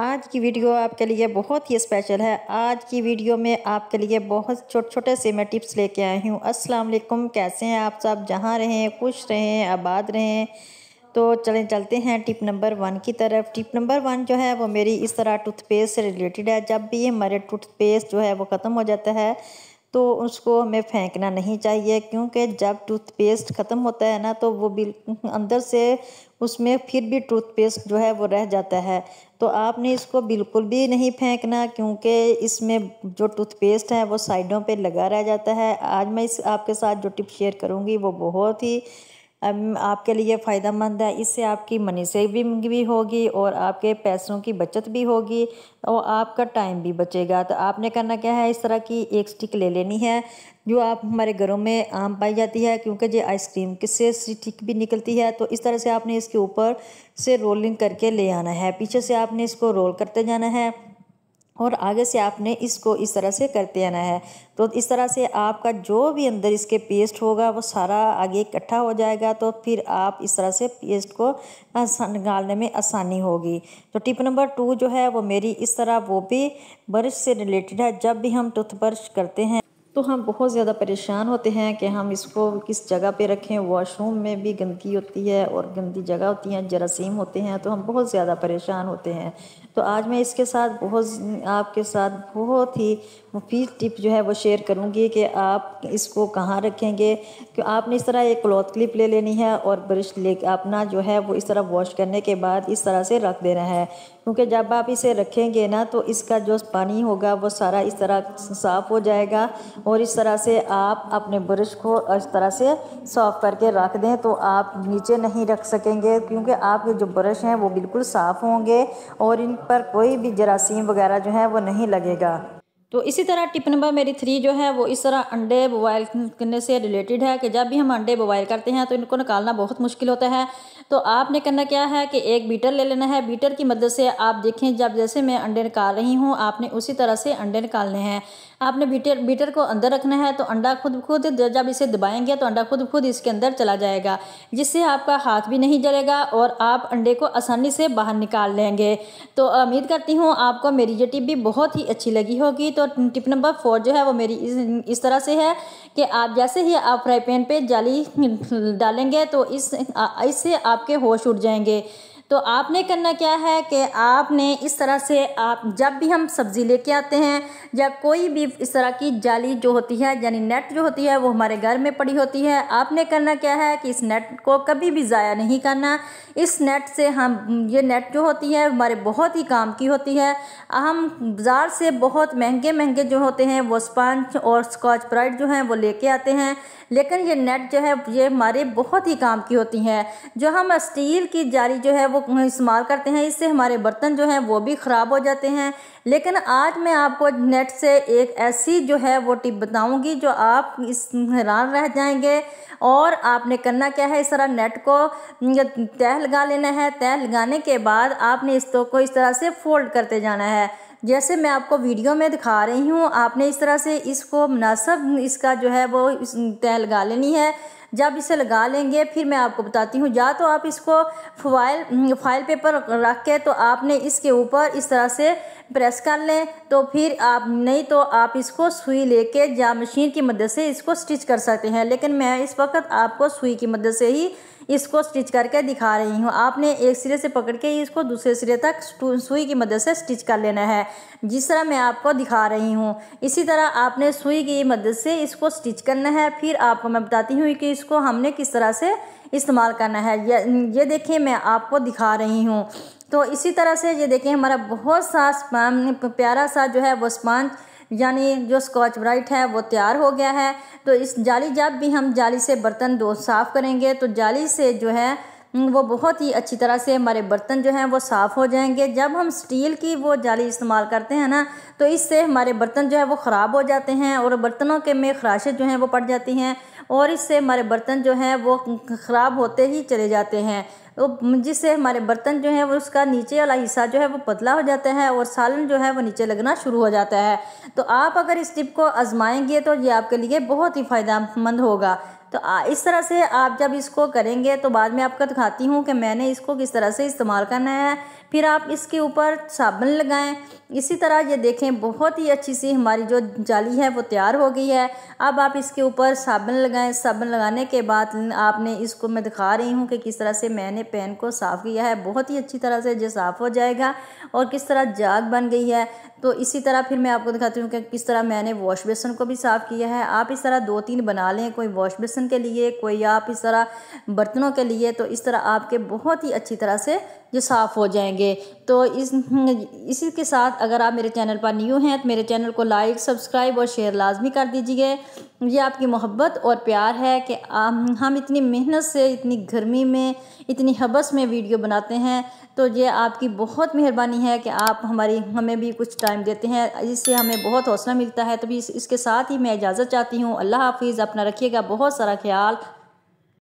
आज की वीडियो आपके लिए बहुत ही स्पेशल है आज की वीडियो में आपके लिए बहुत छोटे छोटे से मैं टिप्स लेके आई हूँ अस्सलाम वालेकुम कैसे हैं आप सब जहाँ रहें खुश रहें आबाद रहें तो चलें चलते हैं टिप नंबर वन की तरफ टिप नंबर वन जो है वो मेरी इस तरह टूथपेस्ट से रिलेटेड है जब भी हमारे टूथपेस्ट जो है वो ख़त्म हो जाता है तो उसको हमें फेंकना नहीं चाहिए क्योंकि जब टूथपेस्ट ख़त्म होता है ना तो वो बिल अंदर से उसमें फिर भी टूथपेस्ट जो है वो रह जाता है तो आपने इसको बिल्कुल भी नहीं फेंकना क्योंकि इसमें जो टूथपेस्ट है वो साइडों पे लगा रह जाता है आज मैं इस आपके साथ जो टिप शेयर करूँगी वो बहुत ही आपके लिए फ़ायदेमंद है इससे आपकी मनी सेविंग भी होगी और आपके पैसों की बचत भी होगी और आपका टाइम भी बचेगा तो आपने करना क्या है इस तरह की एक स्टिक ले लेनी है जो आप हमारे घरों में आम पाई जाती है क्योंकि ये आइसक्रीम किससे स्टिक भी निकलती है तो इस तरह से आपने इसके ऊपर से रोलिंग करके ले आना है पीछे से आपने इसको रोल करते जाना है और आगे से आपने इसको इस तरह से करते आना है तो इस तरह से आपका जो भी अंदर इसके पेस्ट होगा वो सारा आगे इकट्ठा हो जाएगा तो फिर आप इस तरह से पेस्ट को निकालने में आसानी होगी तो टिप नंबर टू जो है वो मेरी इस तरह वो भी ब्रश से रिलेटेड है जब भी हम टूथब्रश करते हैं तो हम बहुत ज़्यादा परेशान होते हैं कि हम इसको किस जगह पे रखें वॉशरूम में भी गंदगी होती है और गंदी जगह होती हैं जरासीम होते हैं तो हम बहुत ज़्यादा परेशान होते हैं तो आज मैं इसके साथ बहुत आपके साथ बहुत ही मुफीद टिप जो है वो शेयर करूंगी कि आप इसको कहाँ रखेंगे कि आपने इस तरह एक क्लॉथ क्लिप ले लेनी है और ब्रश ले अपना जो है वो इस तरह वॉश करने के बाद इस तरह से रख देना है क्योंकि जब आप इसे रखेंगे ना तो इसका जो पानी होगा वो सारा इस तरह साफ़ हो जाएगा और इस तरह से आप अपने ब्रश को इस तरह से साफ़ करके रख दें तो आप नीचे नहीं रख सकेंगे क्योंकि आपके जो ब्रश हैं वो बिल्कुल साफ़ होंगे और इन पर कोई भी जरासीम वगैरह जो है वो नहीं लगेगा तो इसी तरह टिप नंबर मेरी थ्री जो है वो इस तरह अंडे बॉयल करने से रिलेटेड है कि जब भी हम अंडे बॉयल करते हैं तो इनको निकालना बहुत मुश्किल होता है तो आपने करना क्या है कि एक बीटर ले लेना है बीटर की मदद से आप देखें जब जैसे मैं अंडे निकाल रही हूँ आपने उसी तरह से अंडे निकालने हैं आपने बीटर बीटर को अंदर रखना है तो अंडा खुद खुद जब इसे दबाएंगे तो अंडा खुद खुद इसके अंदर चला जाएगा जिससे आपका हाथ भी नहीं जलेगा और आप अंडे को आसानी से बाहर निकाल लेंगे तो उम्मीद करती हूँ आपको मेरी ये टिप भी बहुत ही अच्छी लगी होगी तो टिप नंबर फोर जो है वो मेरी इस, इस तरह से है कि आप जैसे ही आप फ्राई पैन पर जाली डालेंगे तो इस इससे आपके होश उठ जाएंगे तो आपने करना क्या है कि आपने इस तरह से आप जब भी हम सब्ज़ी लेके आते हैं या कोई भी इस तरह की जाली जो होती है यानी नेट जो होती है वो हमारे घर में पड़ी होती है आपने करना क्या है कि इस नेट को कभी भी ज़ाया नहीं करना इस नेट से हम ये नेट जो होती है हमारे बहुत ही काम की होती है हम बाज़ार से बहुत महंगे महंगे जो होते हैं वो स्पंज और स्कॉच ब्राइट जो हैं वो लेके आते हैं लेकिन ये नेट जो है ये हमारे बहुत ही काम की होती हैं जो हम स्टील की जाली जो है वो इस्तेमाल करते हैं इससे हमारे बर्तन जो हैं वो भी ख़राब हो जाते हैं लेकिन आज मैं आपको नेट से एक ऐसी जो है वो टिप बताऊंगी जो आप इस हैरान रह जाएंगे और आपने करना क्या है इस तरह नेट को तह लगा लेना है तह लगाने के बाद आपने इस तो को इस तरह से फोल्ड करते जाना है जैसे मैं आपको वीडियो में दिखा रही हूँ आपने इस तरह से इसको मुनासब इसका जो है वो तय लगा लेनी है जब इसे लगा लेंगे फिर मैं आपको बताती हूँ या तो आप इसको फाइल फाइल पेपर रख के तो आपने इसके ऊपर इस तरह से प्रेस कर लें तो फिर आप नहीं तो आप इसको सुई लेके या मशीन की मदद से इसको स्टिच कर सकते हैं लेकिन मैं इस वक्त आपको सुई की मदद से ही इसको स्टिच करके दिखा रही हूँ आपने एक सिरे से पकड़ के इसको दूसरे सिरे तक सुई की मदद से स्टिच कर लेना है जिस तरह मैं आपको दिखा रही हूँ इसी तरह आपने सुई की मदद से इसको स्टिच करना है फिर आपको मैं बताती हूँ कि इसको हमने किस तरह से इस्तेमाल करना है ये देखिए मैं आपको दिखा रही हूँ तो इसी तरह से ये देखें हमारा बहुत सा प्यारा सा जो है वो स्पंज यानी जो स्कॉच ब्राइट है वो तैयार हो गया है तो इस जाली जब भी हम जाली से बर्तन दो साफ़ करेंगे तो जाली से जो है वो बहुत ही अच्छी तरह से हमारे बर्तन जो हैं वो साफ़ हो जाएंगे जब हम स्टील की वो जाली इस्तेमाल करते हैं ना तो इससे हमारे बर्तन जो है वो ख़राब हो जाते हैं और बर्तनों के में खराशें जो हैं वो पड़ जाती हैं और इससे हमारे बर्तन जो हैं वो ख़राब होते ही चले जाते हैं तो जिससे हमारे बर्तन जो है वो उसका नीचे वाला हिस्सा जो है वो पतला हो जाता है और सालन जो है वो नीचे लगना शुरू हो जाता है तो आप अगर इस टिप को आजमाएंगे तो ये आपके लिए बहुत ही फ़ायदा होगा तो इस तरह से आप जब इसको करेंगे तो बाद में आपको दिखाती हूँ कि मैंने इसको किस तरह से इस्तेमाल करना है फिर आप इसके ऊपर साबुन लगाएं इसी तरह ये देखें बहुत ही अच्छी सी हमारी जो जाली है वो तैयार हो गई है अब आप इसके ऊपर साबुन लगाएं साबुन लगाने के बाद आपने इसको मैं दिखा रही हूँ कि किस तरह से मैंने पेन को साफ़ किया है बहुत ही अच्छी तरह से ये साफ़ हो जाएगा और किस तरह जाग बन गई है तो इसी तरह फिर मैं आपको दिखाती हूँ कि किस तरह मैंने वॉश बेसन को भी साफ़ किया है आप इस तरह दो तीन बना लें कोई वॉश बेसन बेसन के लिए कोई आप इस तरह बर्तनों के लिए तो इस तरह आपके बहुत ही अच्छी तरह से जो साफ़ हो जाएंगे तो इस इसी के साथ अगर आप मेरे चैनल पर न्यू हैं तो मेरे चैनल को लाइक सब्सक्राइब और शेयर लाजमी कर दीजिए ये आपकी मोहब्बत और प्यार है कि हम इतनी मेहनत से इतनी गर्मी में इतनी हबस में वीडियो बनाते हैं तो ये आपकी बहुत मेहरबानी है कि आप हमारी हमें भी कुछ टाइम देते हैं इससे हमें बहुत हौसला मिलता है तो भी इस, इसके साथ ही मैं इजाज़त चाहती हूँ अल्लाह हाफिज़ अपना रखिएगा बहुत सारा ख्याल